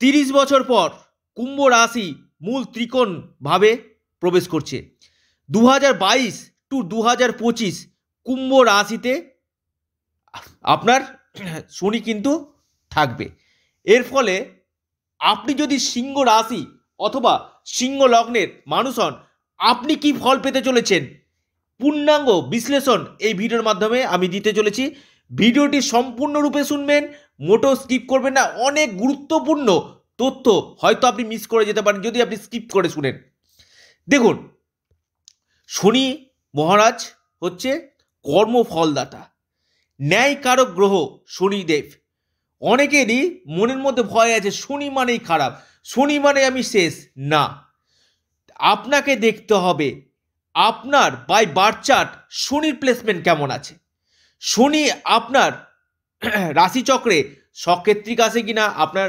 তিরিশ বছর পর কুম্ভ রাশি মূল ত্রিকোণভাবে প্রবেশ করছে দু হাজার বাইশ টু দু হাজার পঁচিশ কুম্ভ রাশিতে আপনার শনি কিন্তু থাকবে এর ফলে আপনি যদি সিংহ রাশি অথবা সিংহ লগ্নের মানুষ হন আপনি কি ফল পেতে চলেছেন পূর্ণাঙ্গ বিশ্লেষণ এই ভিডিওর মাধ্যমে আমি দিতে চলেছি ভিডিওটি সম্পূর্ণরূপে শুনবেন মোটো স্কিপ করবেন না অনেক গুরুত্বপূর্ণ তথ্য হয়তো আপনি মিস করে যেতে পারেন যদি আপনি স্কিপ করে শুনেন দেখুন শনি মহারাজ হচ্ছে কর্মফলদাতা ন্যায়কারক গ্রহ শনিদেব অনেকেরই মনের মধ্যে ভয় আছে শনি মানেই খারাপ শনি মানে আমি শেষ না আপনাকে দেখতে হবে আপনার বাই বার চার্ট শনির প্লেসমেন্ট কেমন আছে শনি আপনার রাশিচক্রে সক্ষেত্রিক আছে কিনা আপনার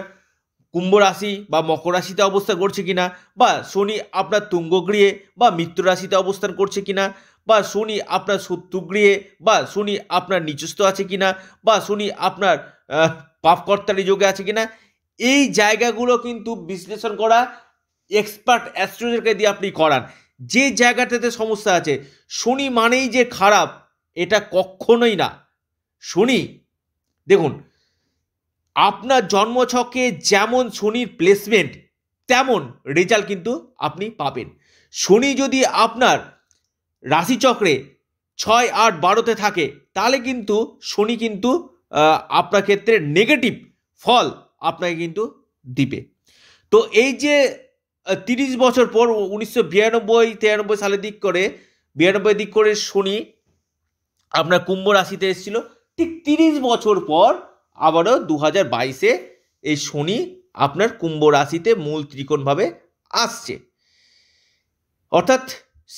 কুম্ভ রাশি বা মকর রাশিতে অবস্থান করছে কিনা বা শনি আপনার তুঙ্গগৃহে বা মিত্র রাশিতে অবস্থান করছে কিনা বা শনি আপনার শত্রুগৃহে বা শনি আপনার নিচস্থ আছে কিনা বা শনি আপনার পাপকর্তারি যোগে আছে কিনা এই জায়গাগুলো কিন্তু বিশ্লেষণ করা এক্সপার্ট অ্যাস্ট্রোলজারকে দিয়ে আপনি করান যে জায়গাটাতে সমস্যা আছে শনি মানেই যে খারাপ এটা কখনোই না শনি দেখুন আপনার জন্মছকে যেমন শনির প্লেসমেন্ট তেমন রেজাল্ট কিন্তু আপনি পাবেন শনি যদি আপনার রাশিচক্রে ছয় আট বারোতে থাকে তাহলে কিন্তু শনি কিন্তু আপনার ক্ষেত্রে নেগেটিভ ফল আপনাকে কিন্তু দিবে তো এই যে তিরিশ বছর পর উনিশশো বিরানব্বই তিরানব্বই সালের দিক করে বিরানব্বই দিক করে শনি আপনার কুম্ভ রাশিতে এসেছিল ঠিক তিরিশ বছর পর আবারও দু হাজার বাইশে এই শনি আপনার কুম্ভ রাশিতে মূল ত্রিকোণভাবে আসছে অর্থাৎ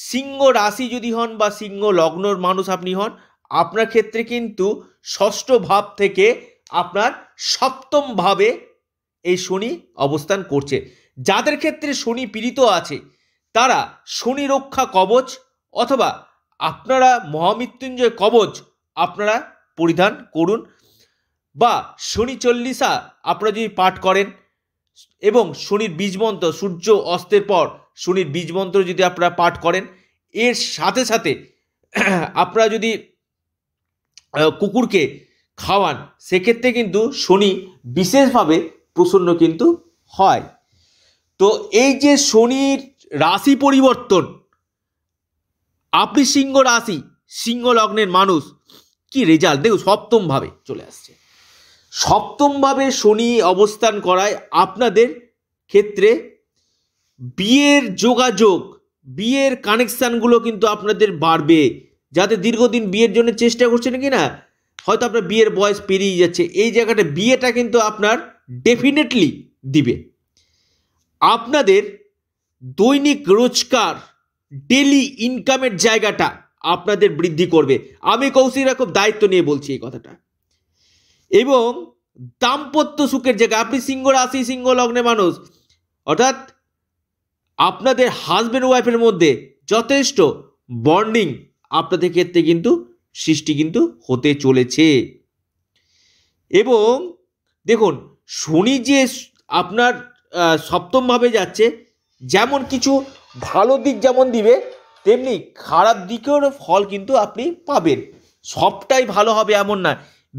সিংহ রাশি যদি হন বা সিংহ লগ্নর মানুষ আপনি হন আপনার ক্ষেত্রে কিন্তু ষষ্ঠ ভাব থেকে আপনার সপ্তম ভাবে এই শনি অবস্থান করছে যাদের ক্ষেত্রে শনি পীড়িত আছে তারা শনি রক্ষা কবচ অথবা আপনারা মহামৃত্যুঞ্জয় কবচ আপনারা পরিধান করুন বা শনি চল্লিশা আপনারা যদি পাঠ করেন এবং শনির বীজমন্ত্র সূর্য অস্তের পর শনির বীজমন্ত্র যদি আপনারা পাঠ করেন এর সাথে সাথে আপনারা যদি কুকুরকে খাওয়ান সেক্ষেত্রে কিন্তু শনি বিশেষভাবে প্রসন্ন কিন্তু হয় তো এই যে শনির রাশি পরিবর্তন আপনি সিংহ রাশি সিংহ লগ্নের মানুষ কি রেজাল্ট দেখুন সপ্তমভাবে চলে আসছে সপ্তমভাবে শনি অবস্থান করায় আপনাদের ক্ষেত্রে বিয়ের যোগাযোগ বিয়ের কানেকশানগুলো কিন্তু আপনাদের বাড়বে যাতে দীর্ঘদিন বিয়ের জন্য চেষ্টা করছেন কি না হয়তো আপনার বিয়ের বয়স পেরিয়ে যাচ্ছে এই জায়গাটা বিয়েটা কিন্তু আপনার ডেফিনেটলি দিবে আপনাদের দৈনিক রোজকার ডেলি ইনকামের জায়গাটা আপনাদের বৃদ্ধি করবে আমি কৌশিক রাখব দায়িত্ব নিয়ে বলছি এই কথাটা এবং দাম্পত্য সুখের জায়গা আপনি সিংহ রাশি সিংহ লগ্নে মানুষ অর্থাৎ আপনাদের হাজব্যান্ড ওয়াইফের মধ্যে যথেষ্ট বন্ডিং আপনাদের ক্ষেত্রে কিন্তু সৃষ্টি কিন্তু হতে চলেছে এবং দেখুন শনি যে আপনার সপ্তমভাবে যাচ্ছে যেমন কিছু ভালো দিক যেমন দিবে তেমনি খারাপ দিকেও ফল কিন্তু আপনি পাবেন সবটাই ভালো হবে এমন না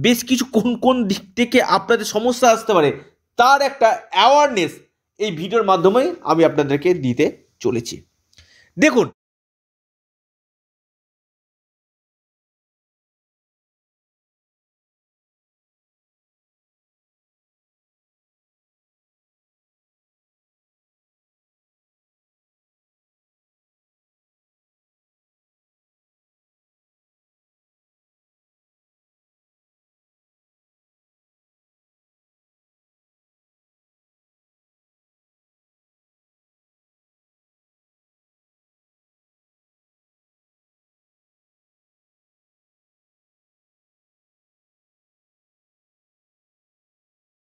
বেশ কিছু কোন কোন দিক থেকে আপনাদের সমস্যা আসতে পারে তার একটা অ্যাওয়ারনেস এই ভিডিওর মাধ্যমে আমি আপনাদেরকে দিতে চলেছি দেখুন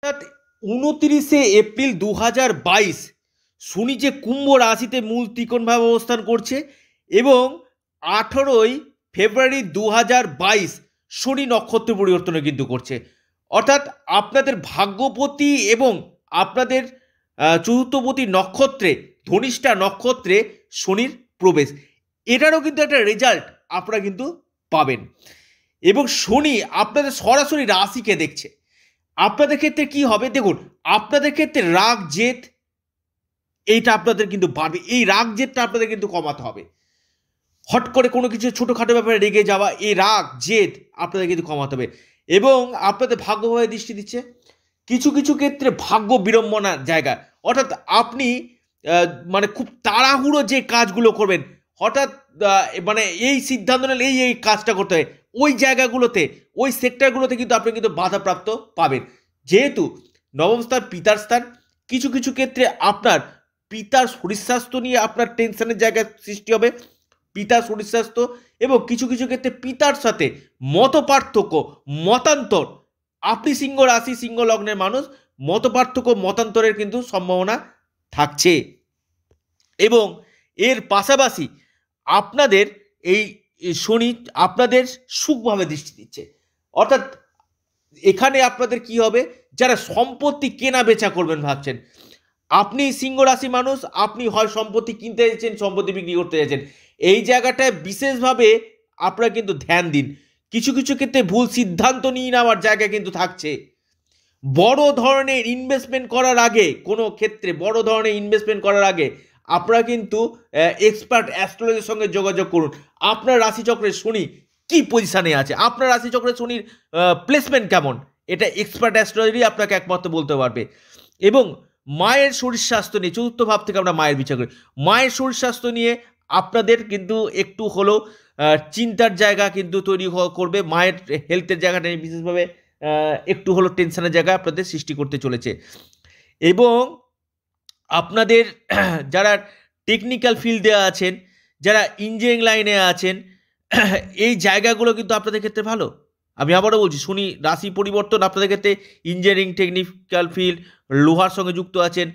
অর্থাৎ উনতিরিশে এপ্রিল দু হাজার বাইশ শনি যে কুম্ভ রাশিতে মূল ত্রিকোণভাবে অবস্থান করছে এবং আঠেরোই ফেব্রুয়ারি দু হাজার বাইশ শনি নক্ষত্র পরিবর্তনে কিন্তু করছে অর্থাৎ আপনাদের ভাগ্যপতি এবং আপনাদের চতুর্থপতি নক্ষত্রে ধনিষ্ঠা নক্ষত্রে শনির প্রবেশ এটারও কিন্তু একটা রেজাল্ট আপনারা কিন্তু পাবেন এবং শনি আপনাদের সরাসরি রাশিকে দেখছে আপনাদের ক্ষেত্রে কি হবে দেখুন আপনাদের ক্ষেত্রে রাগ জেদ এইটা আপনাদের কিন্তু বাড়বে এই রাগ জেদটা আপনাদের কিন্তু কমাতে হবে হট করে কোনো কিছু ছোটোখাটো ব্যাপারে রেগে যাওয়া এই রাগ জেদ আপনাদের কিন্তু কমাতে হবে এবং আপনাদের ভাগ্যভাবে দৃষ্টি দিচ্ছে কিছু কিছু ক্ষেত্রে ভাগ্য বিড়ম্বনার জায়গা অর্থাৎ আপনি মানে খুব তাড়াহুড়ো যে কাজগুলো করবেন হঠাৎ মানে এই সিদ্ধান্ত নিলে এই এই কাজটা করতে হয় ওই জায়গাগুলোতে ওই সেক্টরগুলোতে কিন্তু আপনি কিন্তু বাধাপ্রাপ্ত পাবেন যেহেতু নবম স্থান পিতার স্থান কিছু কিছু ক্ষেত্রে আপনার পিতার শরীর স্বাস্থ্য নিয়ে আপনার টেনশনের জায়গা সৃষ্টি হবে পিতার শরীর স্বাস্থ্য এবং কিছু কিছু ক্ষেত্রে পিতার সাথে মত পার্থক্য মতান্তর আপনি সিংহ রাশি সিংহ লগ্নের মানুষ মত পার্থক্য মতান্তরের কিন্তু সম্ভাবনা থাকছে এবং এর পাশাপাশি আপনাদের এই শনি আপনাদের সুখভাবে দৃষ্টি দিচ্ছে অর্থাৎ এখানে আপনাদের কি হবে যারা সম্পত্তি কেনা বেচা করবেন ভাবছেন আপনি সিংহ রাশি মানুষ আপনি হয় সম্পত্তি কিনতে চাইছেন সম্পত্তি বিক্রি করতে চাইছেন এই জায়গাটায় বিশেষভাবে আপনারা কিন্তু ধ্যান দিন কিছু কিছু ক্ষেত্রে ভুল সিদ্ধান্ত নিয়ে নেওয়ার জায়গা কিন্তু থাকছে বড় ধরনের ইনভেস্টমেন্ট করার আগে কোনো ক্ষেত্রে বড় ধরনের ইনভেস্টমেন্ট করার আগে আপনারা কিন্তু এক্সপার্ট অ্যাস্ট্রোলজির সঙ্গে যোগাযোগ করুন আপনার রাশিচক্রে শনি কি পজিশানে আছে আপনার রাশিচক্রে শনির প্লেসমেন্ট কেমন এটা এক্সপার্ট অ্যাস্ট্রোলজি আপনাকে একমাত্র বলতে পারবে এবং মায়ের শরীর স্বাস্থ্য নিয়ে চতুর্থ ভাব থেকে আমরা মায়ের বিচার করি মায়ের শরীর স্বাস্থ্য নিয়ে আপনাদের কিন্তু একটু হলো চিন্তার জায়গা কিন্তু তৈরি করবে মায়ের হেলথের জায়গাটা নিয়ে বিশেষভাবে একটু হলো টেনশনের জায়গা আপনাদের সৃষ্টি করতে চলেছে এবং আপনাদের যারা টেকনিক্যাল ফিল্ডে আছেন যারা ইঞ্জিনিয়ারিং লাইনে আছেন এই জায়গাগুলো কিন্তু আপনাদের ক্ষেত্রে ভালো আমি আবারও বলছি শুনি রাশি পরিবর্তন আপনাদের ক্ষেত্রে ইঞ্জিনিয়ারিং টেকনিক্যাল ফিল্ড লোহার সঙ্গে যুক্ত আছেন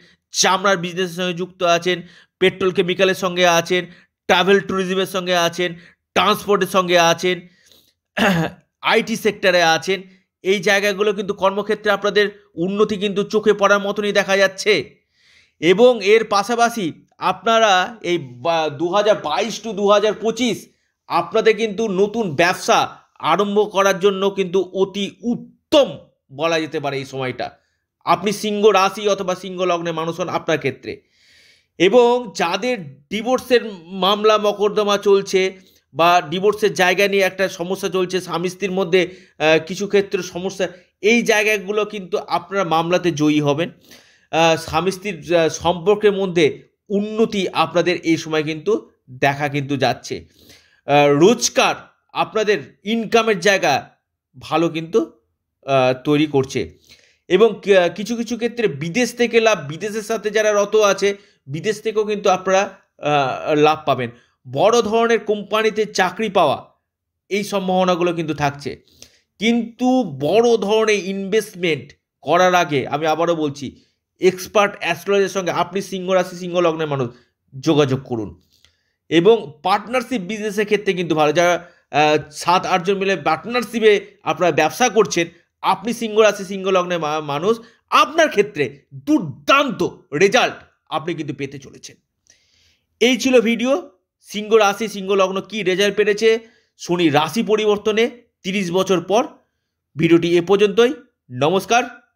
চামড়ার বিজনেসের সঙ্গে যুক্ত আছেন পেট্রোল কেমিক্যালের সঙ্গে আছেন ট্রাভেল ট্যুরিজমের সঙ্গে আছেন ট্রান্সপোর্টের সঙ্গে আছেন আইটি সেক্টরে আছেন এই জায়গাগুলো কিন্তু কর্মক্ষেত্রে আপনাদের উন্নতি কিন্তু চোখে পড়ার মতনই দেখা যাচ্ছে এবং এর পাশাপাশি আপনারা এই দু হাজার বাইশ টু দু হাজার পঁচিশ আপনাদের কিন্তু নতুন ব্যবসা আরম্ভ করার জন্য কিন্তু অতি উত্তম বলা যেতে পারে এই সময়টা আপনি সিংহ রাশি অথবা সিংহ লগ্নে মানুষ হন আপনার ক্ষেত্রে এবং যাদের ডিভোর্সের মামলা মকদ্দমা চলছে বা ডিভোর্সের জায়গা নিয়ে একটা সমস্যা চলছে স্বামী স্ত্রীর মধ্যে কিছু ক্ষেত্রে সমস্যা এই জায়গাগুলো কিন্তু আপনারা মামলাতে জয়ী হবেন স্বামী স্ত্রীর সম্পর্কের মধ্যে উন্নতি আপনাদের এই সময় কিন্তু দেখা কিন্তু যাচ্ছে রোজকার আপনাদের ইনকামের জায়গা ভালো কিন্তু তৈরি করছে এবং কিছু কিছু ক্ষেত্রে বিদেশ থেকে লাভ বিদেশের সাথে যারা রত আছে বিদেশ থেকেও কিন্তু আপনারা লাভ পাবেন বড় ধরনের কোম্পানিতে চাকরি পাওয়া এই সম্ভাবনাগুলো কিন্তু থাকছে কিন্তু বড় ধরনের ইনভেস্টমেন্ট করার আগে আমি আবারও বলছি এক্সপার্ট অ্যাস্ট্রোলজির সঙ্গে আপনি সিংহ রাশি সিংহ লগ্নের মানুষ যোগাযোগ করুন এবং পার্টনারশিপ বিজনেসের ক্ষেত্রে কিন্তু ভালো যারা সাত আটজন মিলে পার্টনারশিপে আপনারা ব্যবসা করছেন আপনি সিংহ রাশি সিংহ লগ্নের মানুষ আপনার ক্ষেত্রে দুর্দান্ত রেজাল্ট আপনি কিন্তু পেতে চলেছেন এই ছিল ভিডিও সিংহ রাশি সিংহ লগ্ন কী রেজাল্ট পেরেছে শনি রাশি পরিবর্তনে ৩০ বছর পর ভিডিওটি এ পর্যন্তই নমস্কার